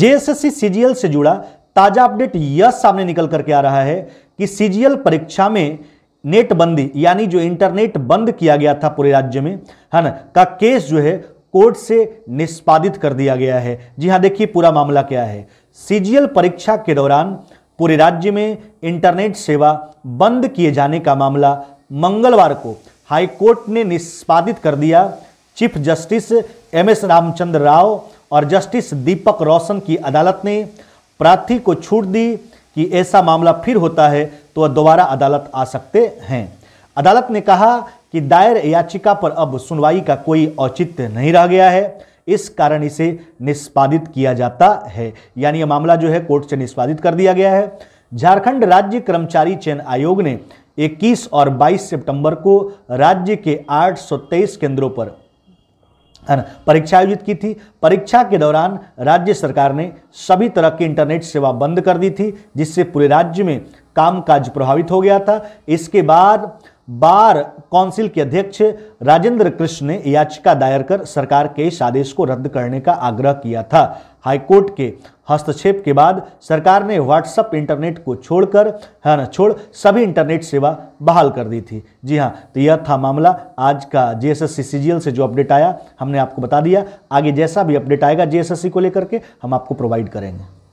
JSSC CGL से जुड़ा ताजा अपडेट यह सामने निकल करके आ रहा है कि सीजीएल परीक्षा में नेट बंदी यानी जो इंटरनेट बंद किया गया था पूरे राज्य में है ना का केस जो है कोर्ट से निष्पादित कर दिया गया है जी हाँ देखिए पूरा मामला क्या है सीजीएल परीक्षा के दौरान पूरे राज्य में इंटरनेट सेवा बंद किए जाने का मामला मंगलवार को हाईकोर्ट ने निष्पादित कर दिया chief justice M S Ramachandra Rao और जस्टिस दीपक रोशन की अदालत ने प्रार्थी को छूट दी कि ऐसा मामला फिर होता है तो वह दोबारा अदालत आ सकते हैं अदालत ने कहा कि दायर याचिका पर अब सुनवाई का कोई औचित्य नहीं रह गया है इस कारण इसे निष्पादित किया जाता है यानी यह मामला जो है कोर्ट से निष्पादित कर दिया गया है झारखंड राज्य कर्मचारी चयन आयोग ने 21 और 22 सितंबर को राज्य के आठ केंद्रों पर है ना परीक्षा आयोजित की थी परीक्षा के दौरान राज्य सरकार ने सभी तरह की इंटरनेट सेवा बंद कर दी थी जिससे पूरे राज्य में कामकाज प्रभावित हो गया था इसके बाद बार काउंसिल के अध्यक्ष राजेंद्र कृष्ण ने याचिका दायर कर सरकार के इस आदेश को रद्द करने का आग्रह किया था हाईकोर्ट के हस्तक्षेप के बाद सरकार ने व्हाट्सएप इंटरनेट को छोड़कर है ना छोड़ सभी इंटरनेट सेवा बहाल कर दी थी जी हाँ तो यह था मामला आज का जेएसएससी सीजीएल से जो अपडेट आया हमने आपको बता दिया आगे जैसा भी अपडेट आएगा जेएसएससी को लेकर के हम आपको प्रोवाइड करेंगे